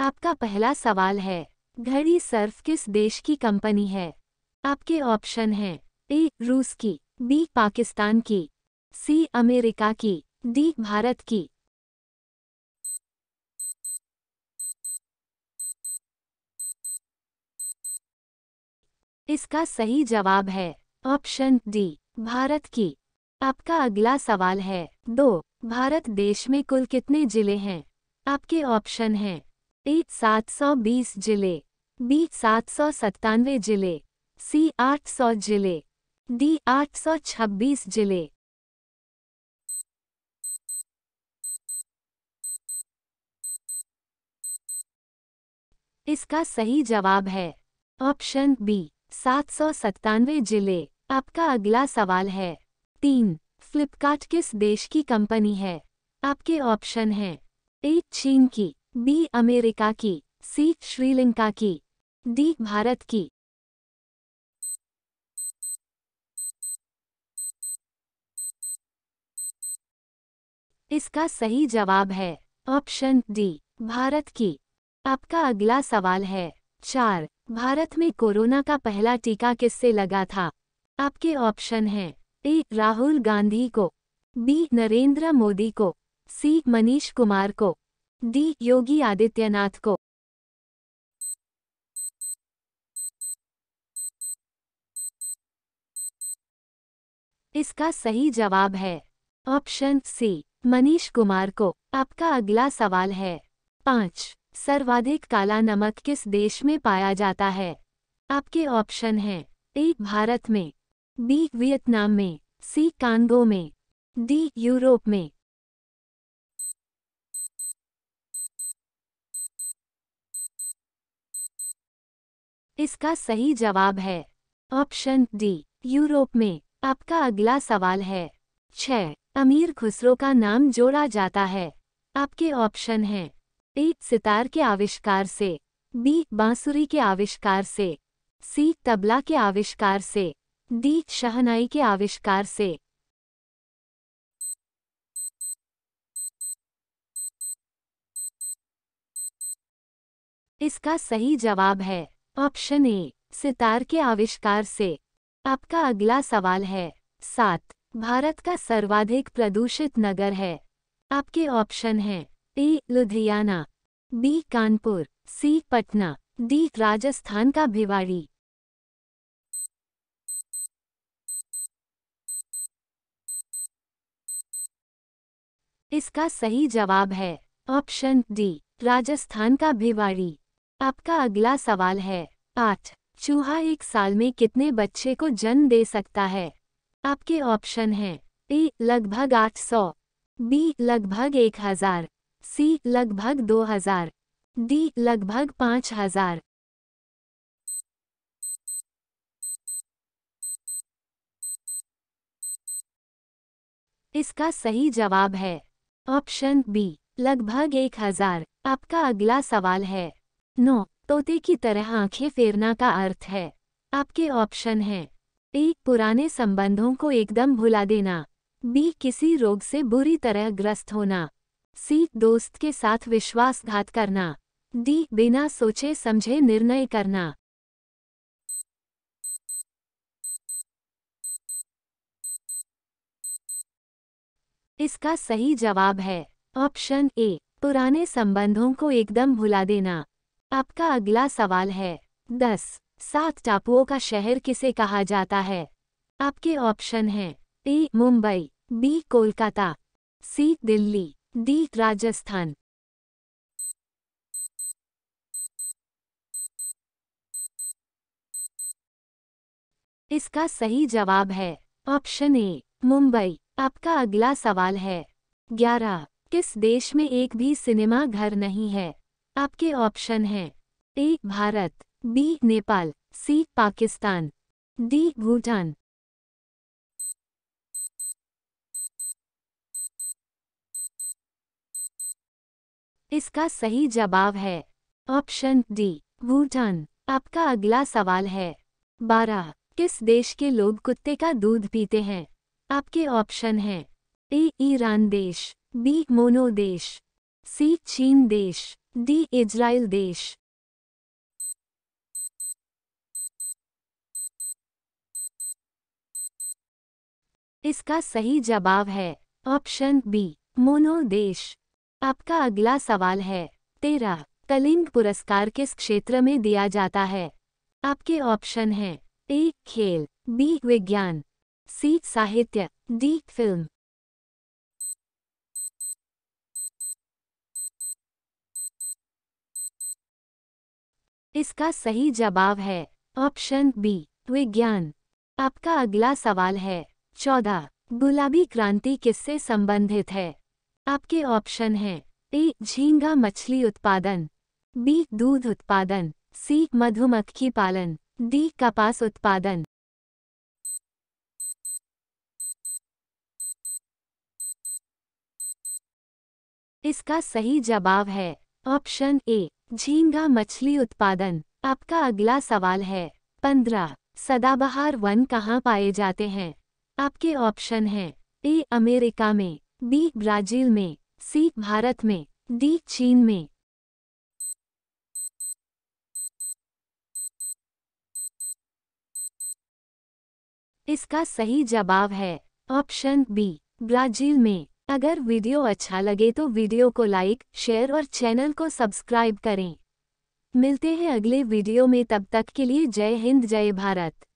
आपका पहला सवाल है घड़ी सर्फ किस देश की कंपनी है आपके ऑप्शन हैं ए रूस की बी पाकिस्तान की सी अमेरिका की डी भारत की इसका सही जवाब है ऑप्शन डी भारत की आपका अगला सवाल है दो भारत देश में कुल कितने जिले हैं आपके ऑप्शन हैं एट सात सौ बीस जिले बी सात सौ सत्तानवे जिले सी आठ सौ जिले डी आठ सौ छब्बीस जिले इसका सही जवाब है ऑप्शन बी सात सौ सत्तानवे जिले आपका अगला सवाल है तीन फ्लिपकार्ट किस देश की कंपनी है आपके ऑप्शन हैं एक चीन की बी अमेरिका की सी श्रीलंका की डी भारत की इसका सही जवाब है ऑप्शन डी भारत की आपका अगला सवाल है चार भारत में कोरोना का पहला टीका किससे लगा था आपके ऑप्शन हैं ए राहुल गांधी को बी नरेंद्र मोदी को सी मनीष कुमार को दी योगी आदित्यनाथ को इसका सही जवाब है ऑप्शन सी मनीष कुमार को आपका अगला सवाल है पाँच सर्वाधिक काला नमक किस देश में पाया जाता है आपके ऑप्शन हैं ए भारत में बी वियतनाम में सी कांगो में डी यूरोप में इसका सही जवाब है ऑप्शन डी यूरोप में आपका अगला सवाल है छः अमीर खुसरो का नाम जोड़ा जाता है आपके ऑप्शन हैं ए सितार के आविष्कार से बी बांसुरी के आविष्कार से सी तबला के आविष्कार से डी शहनाई के आविष्कार से इसका सही जवाब है ऑप्शन ए सितार के आविष्कार से आपका अगला सवाल है सात भारत का सर्वाधिक प्रदूषित नगर है आपके ऑप्शन है A Ludhiana B Kanpur C Patna D Rajasthan का भिवाड़ी इसका सही जवाब है ऑप्शन डी राजस्थान का भिवाड़ी आपका अगला सवाल है आठ चूहा एक साल में कितने बच्चे को जन्म दे सकता है आपके ऑप्शन हैं ए लगभग 800, बी लगभग 1000, सी लगभग 2000, डी लगभग 5000। इसका सही जवाब है ऑप्शन बी लगभग 1000। आपका अगला सवाल है नो तोते की तरह आंखें फेरना का अर्थ है आपके ऑप्शन हैं ए पुराने संबंधों को एकदम भुला देना बी किसी रोग से बुरी तरह ग्रस्त होना सी दोस्त के साथ विश्वासघात करना डी बिना सोचे समझे निर्णय करना इसका सही जवाब है ऑप्शन ए पुराने संबंधों को एकदम भुला देना आपका अगला सवाल है दस सात टापुओं का शहर किसे कहा जाता है आपके ऑप्शन हैं A Mumbai B Kolkata C Delhi D Rajasthan इसका सही जवाब है ऑप्शन ए मुंबई आपका अगला सवाल है ग्यारह किस देश में एक भी सिनेमा घर नहीं है आपके ऑप्शन हैं A Bharat B Nepal C Pakistan D Bhutan इसका सही जवाब है ऑप्शन डी भूटान आपका अगला सवाल है बारह किस देश के लोग कुत्ते का दूध पीते हैं आपके ऑप्शन हैं ए ईरान देश बी मोनो देश सी चीन देश डी इजराइल देश इसका सही जवाब है ऑप्शन बी मोनो देश आपका अगला सवाल है तेरा कलिंग पुरस्कार किस क्षेत्र में दिया जाता है आपके ऑप्शन हैं ए खेल बी विज्ञान सी साहित्य डी फिल्म इसका सही जवाब है ऑप्शन बी विज्ञान आपका अगला सवाल है चौदह गुलाबी क्रांति किससे संबंधित है आपके ऑप्शन है ए झींगा मछली उत्पादन बी दूध उत्पादन सी मधुमक्खी पालन डी कपास उत्पादन इसका सही जवाब है ऑप्शन ए झींगा मछली उत्पादन आपका अगला सवाल है पंद्रह सदाबहार वन कहाँ पाए जाते हैं आपके ऑप्शन हैं ए अमेरिका में बी ब्राजील में सी भारत में डी चीन में इसका सही जवाब है ऑप्शन बी ब्राजील में अगर वीडियो अच्छा लगे तो वीडियो को लाइक शेयर और चैनल को सब्सक्राइब करें मिलते हैं अगले वीडियो में तब तक के लिए जय हिंद जय भारत